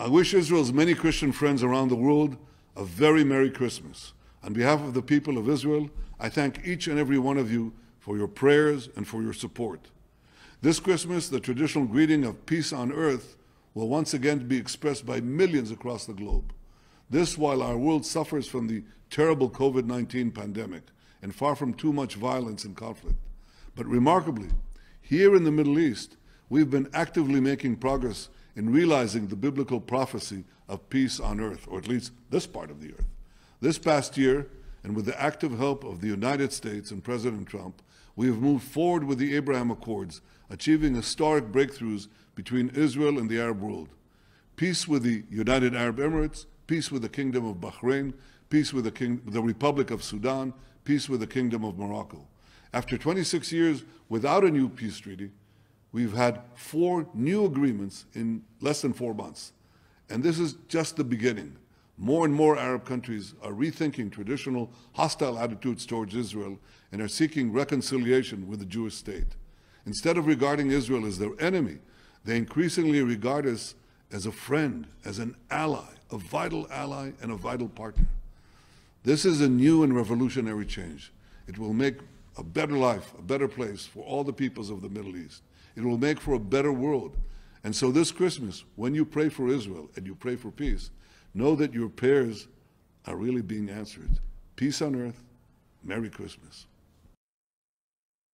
I wish Israel's many Christian friends around the world a very Merry Christmas. On behalf of the people of Israel, I thank each and every one of you for your prayers and for your support. This Christmas, the traditional greeting of peace on earth will once again be expressed by millions across the globe. This while our world suffers from the terrible COVID 19 pandemic and far from too much violence and conflict. But remarkably, here in the Middle East, we've been actively making progress in realizing the biblical prophecy of peace on earth, or at least this part of the earth. This past year, and with the active help of the United States and President Trump, we have moved forward with the Abraham Accords, achieving historic breakthroughs between Israel and the Arab world. Peace with the United Arab Emirates, peace with the Kingdom of Bahrain, peace with the, King, the Republic of Sudan, peace with the Kingdom of Morocco. After 26 years without a new peace treaty, We've had four new agreements in less than four months. And this is just the beginning. More and more Arab countries are rethinking traditional hostile attitudes towards Israel and are seeking reconciliation with the Jewish state. Instead of regarding Israel as their enemy, they increasingly regard us as a friend, as an ally, a vital ally and a vital partner. This is a new and revolutionary change. It will make a better life, a better place for all the peoples of the Middle East. It will make for a better world. And so this Christmas, when you pray for Israel and you pray for peace, know that your prayers are really being answered. Peace on earth. Merry Christmas.